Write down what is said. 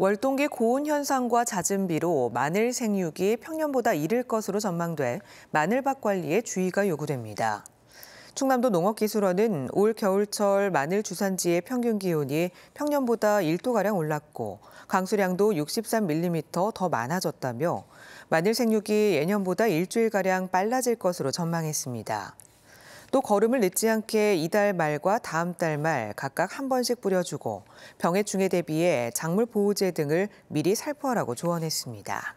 월동기 고온 현상과 잦은 비로 마늘 생육이 평년보다 이를 것으로 전망돼 마늘밭 관리에 주의가 요구됩니다. 충남도 농업기술원은 올 겨울철 마늘 주산지의 평균 기온이 평년보다 1도가량 올랐고 강수량도 63mm 더 많아졌다며 마늘 생육이 예년보다 일주일가량 빨라질 것으로 전망했습니다. 또 거름을 늦지 않게 이달 말과 다음 달 말 각각 한 번씩 뿌려주고 병해 충에 대비해 작물 보호제 등을 미리 살포하라고 조언했습니다.